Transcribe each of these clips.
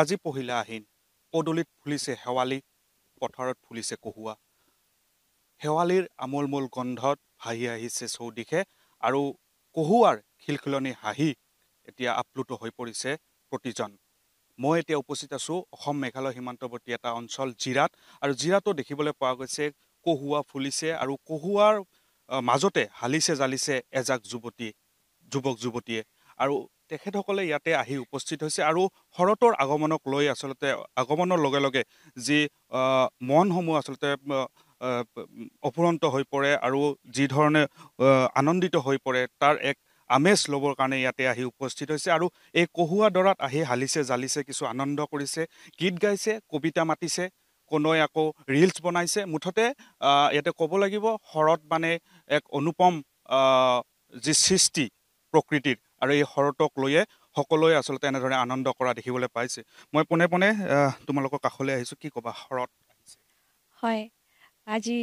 আজি পহিলা আহিন পদূলিত ফুলিছে শেৱালি পথাৰত ফুলিছে কহুৱা শেৱালিৰ আমোল আমোলমোল গন্ধত হাঁহি আহিছে চৌদিশে আৰু কহুৱাৰ খিলখিলনি হাঁহি এতিয়া আপ্লুত হৈ পৰিছে প্ৰতিজন মই এতিয়া উপস্থিত আছোঁ অসম মেঘালয় সীমান্তৱৰ্তী এটা অঞ্চল জিৰাত আৰু জিৰাতো দেখিবলৈ পোৱা গৈছে কহুৱা ফুলিছে আৰু কহুৱাৰ মাজতে হালিছে জালিছে এজাক যুৱতী যুৱক যুৱতীয়ে আৰু তেখেতসকলে ইয়াতে আহি উপস্থিত হৈছে আৰু শৰতৰ আগমনক লৈ আচলতে আগমনৰ লগে লগে যি মনসমূহ আচলতে অফুৰন্ত হৈ পৰে আৰু যিধৰণে আনন্দিত হৈ পৰে তাৰ এক আমেজ ল'বৰ কাৰণে ইয়াতে আহি উপস্থিত হৈছে আৰু এই কহুৱা দৰাত আহি হালিছে জালিছে কিছু আনন্দ কৰিছে গীত গাইছে কবিতা মাতিছে কোনোৱে আকৌ ৰিলচ বনাইছে মুঠতে ইয়াতে ক'ব লাগিব শৰত মানে এক অনুপম যি সৃষ্টি প্ৰকৃতিৰ আৰু এই শৰতক লৈয়ে সকলোৱে আচলতে এনেদৰে আনন্দ কৰা দেখিবলৈ পাইছে মই পোনে পোনে তোমালোকৰ কাষলৈ আহিছোঁ কি ক'বা শৰত হয় আজি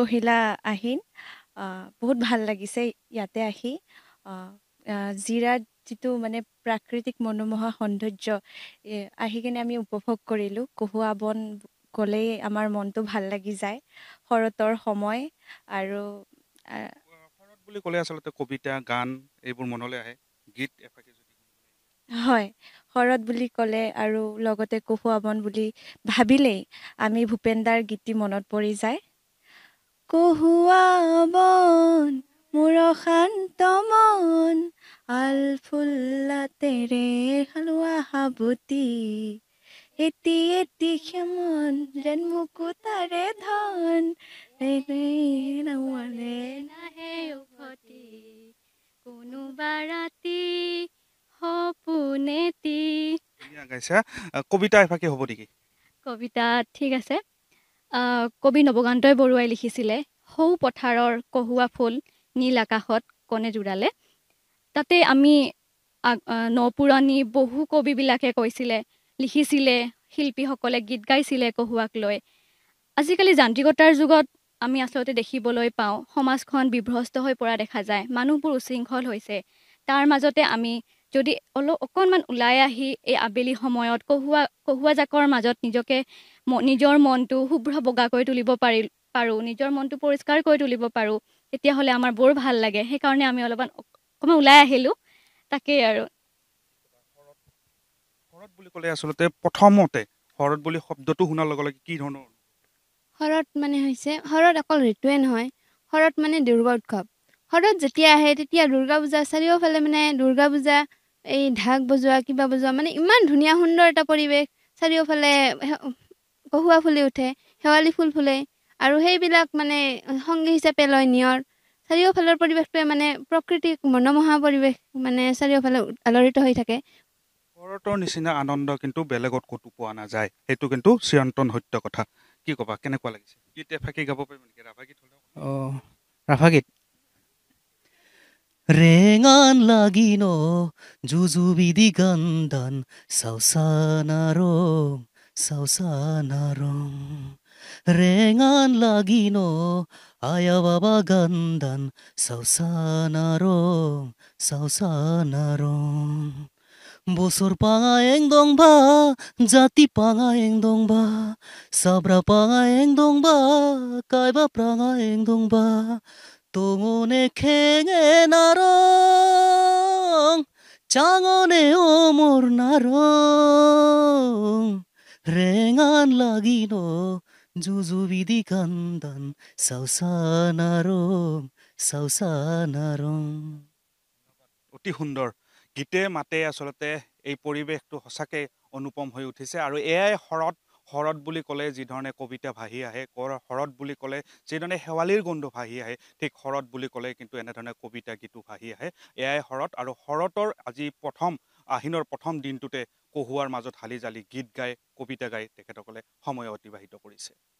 পহিলা আহিন বহুত ভাল লাগিছে ইয়াতে আহি জিৰাত যিটো মানে প্ৰাকৃতিক মনোমোহা সৌন্দৰ্য আহি কিনে আমি উপভোগ কৰিলোঁ কহুৱা বন গ'লেই আমাৰ মনটো ভাল লাগি যায় শৰতৰ সময় আৰু বুলি ক'লে আচলতে কবিতা গান এইবোৰ মনলৈ আহে গীত এফাকে হয় শৰত বুলি ক'লে আৰু লগতে কহুৱা বন বুলি ভাবিলেই আমি ভূপেন্দাৰ গীতটি মনত পৰি যায় কহুৱা বন মোৰ অশান্ত মন আলফুল্লাতেৰে হালোৱা হাবতি এটি এটি ক্ষমন যেন মোকো তাৰে ধন আহিছে কবিতা এফাকে হ'ব নেকি কবিতা ঠিক আছে কবি নৱকান্তই বৰুৱাই লিখিছিলে সৌ পথাৰৰ কহুৱা ফুল নীল আকাশত কণে জোৰালে তাতে আমি ন পুৰণি বহু কবিবিলাকে কৈছিলে লিখিছিলে শিল্পীসকলে গীত গাইছিলে কহুৱাক লৈ আজিকালি যান্ত্ৰিকতাৰ যুগত আমি আচলতে দেখিবলৈ পাওঁ সমাজখন বিভ্ৰস্ত হৈ পৰা দেখা যায় মানুহবোৰ উশৃংখল হৈছে তাৰ মাজতে আমি যদি অলপ অকণমান ওলাই আহি এই আবেলি সময়ত কহুৱা কহুৱাজাকৰ মাজত নিজকে নিজৰ মনটো শুভ্ৰ বগাকৈ তুলিব পাৰি পাৰোঁ নিজৰ মনটো পৰিষ্কাৰকৈ তুলিব পাৰোঁ তেতিয়াহ'লে আমাৰ বৰ ভাল লাগে সেইকাৰণে আমি অলপমান অকণমান ওলাই আহিলোঁ তাকেই আৰু শৰত বুলি ক'লে আচলতে প্ৰথমতে শৰত বুলি শব্দটো শুনাৰ লগে লগে কি ধৰণৰ শৰত মানে হৈছে শৰত অকল ঋতুৱে নহয় শৰত মানে দুৰ্গা উৎসৱ শৰত যেতিয়া আহে তেতিয়া দুৰ্গা পূজা চাৰিওফালে মানে দুৰ্গা পূজা এই ঢাক বজোৱা কিবা বজোৱা মানে ইমান ধুনীয়া সুন্দৰ এটা পৰিৱেশ চাৰিওফালে কহুৱা ফুলি উঠে শেৱালি ফুল ফুলে আৰু সেইবিলাক মানে সংগী হিচাপে লয় নিয়ৰ চাৰিওফালৰ পৰিৱেশটোৱে মানে প্ৰকৃতিক মনোমোহা পৰিৱেশ মানে চাৰিওফালে আলোড়িত হৈ থাকে ভাৰতৰ নিচিনা আনন্দ কিন্তু বেলেগত ক'তো পোৱা নাযায় সেইটো কিন্তু চিৰন্তন সত্য কথা কি ক'বা কেনেকুৱা লাগিছে ৰাভা গীত रेङ लागिन जुजुविधि गन्दसान रोम रेङान लागिन आइ बा गन्धन सौसान रोम बसो पङायङ दङबा जाति पङ दङबा सब्रा पङायङ दङबा कय दा 동원의 캥의 나롱 장원의 오물 나롱 랭안 라기노 주주비디 간단 사우사나롱 সাউচানাৰং অতি সুন্দৰ গীতে মাতে আচলতে এই পৰিৱেশটো সঁচাকৈ অনুপম হৈ উঠিছে আৰু এয়াই শৰত শৰত বুলি ক'লে যিধৰণে কবিতা ভাহি আহে শৰত বুলি ক'লে যিধৰণে শেৱালিৰ গোন্ধ ভাহি আহে ঠিক শৰত বুলি ক'লে কিন্তু এনেধৰণে কবিতা গীতো ভাহি আহে এয়াই শৰত আৰু শৰতৰ আজি প্ৰথম আহিনৰ প্ৰথম দিনটোতে কহুৱাৰ মাজত হালি জালি গীত গাই কবিতা গাই তেখেতসকলে সময় অতিবাহিত কৰিছে